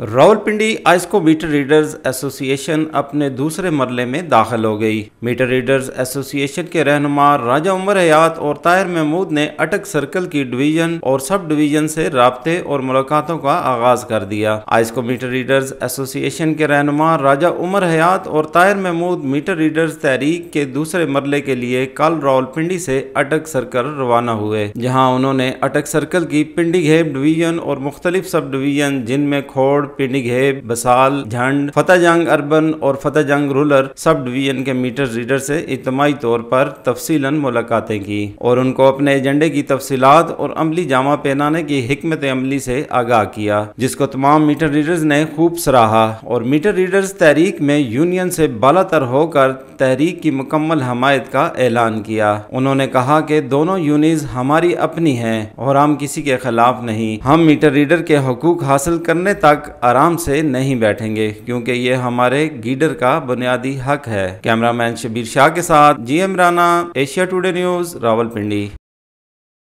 रावलपिंडी आइस्को meter readers association अपने दूसरे मरले में दाखिल हो गई मीटर रीडर्स एसोसिएशन के रहनुमा राजा उमर हयात और ताहिर महमूद ने अटक सर्कल की डिवीजन और सब डिवीजन से रबते और मुलाकातों का आगाज कर दिया आइसको मीटर रीडर्स एसोसिएशन के रहनुमा राजा उमर हयात और ताहिर महमूद मीटर रीडर्स तहरीक के दूसरे मरले के लिए कल रावलपिंडी से अटक सर्कल रवाना हुए जहाँ उन्होंने अटक सर्कल की पिंडी घेप डिवीजन और मुख्तलिफ सब डिवीजन जिनमें खोड़ रोड है बसाल झंड जंग अर्बन और जंग रूरल सब डिवीजन के मीटर रीडर से इतमाही तौर पर तफसीला मुलाकातें की और उनको अपने एजेंडे की तफसीलात और अमली जामा पहनाने की हमत अमली से आगाह किया जिसको तमाम मीटर रीडर्स ने खूब सराहा और मीटर रीडर्स तहरीक में यूनियन से बालातर होकर तहरीक की मुकम्मल हमायत का ऐलान किया उन्होंने कहा कि दोनों यूनिज हमारी अपनी हैं और हम किसी के खिलाफ नहीं हम मीटर रीडर के हकूक हासिल करने तक आराम से नहीं बैठेंगे क्योंकि ये हमारे गीडर का बुनियादी हक है कैमरामैन शबीर शाह के साथ G M Rana Asia today news Rawalpindi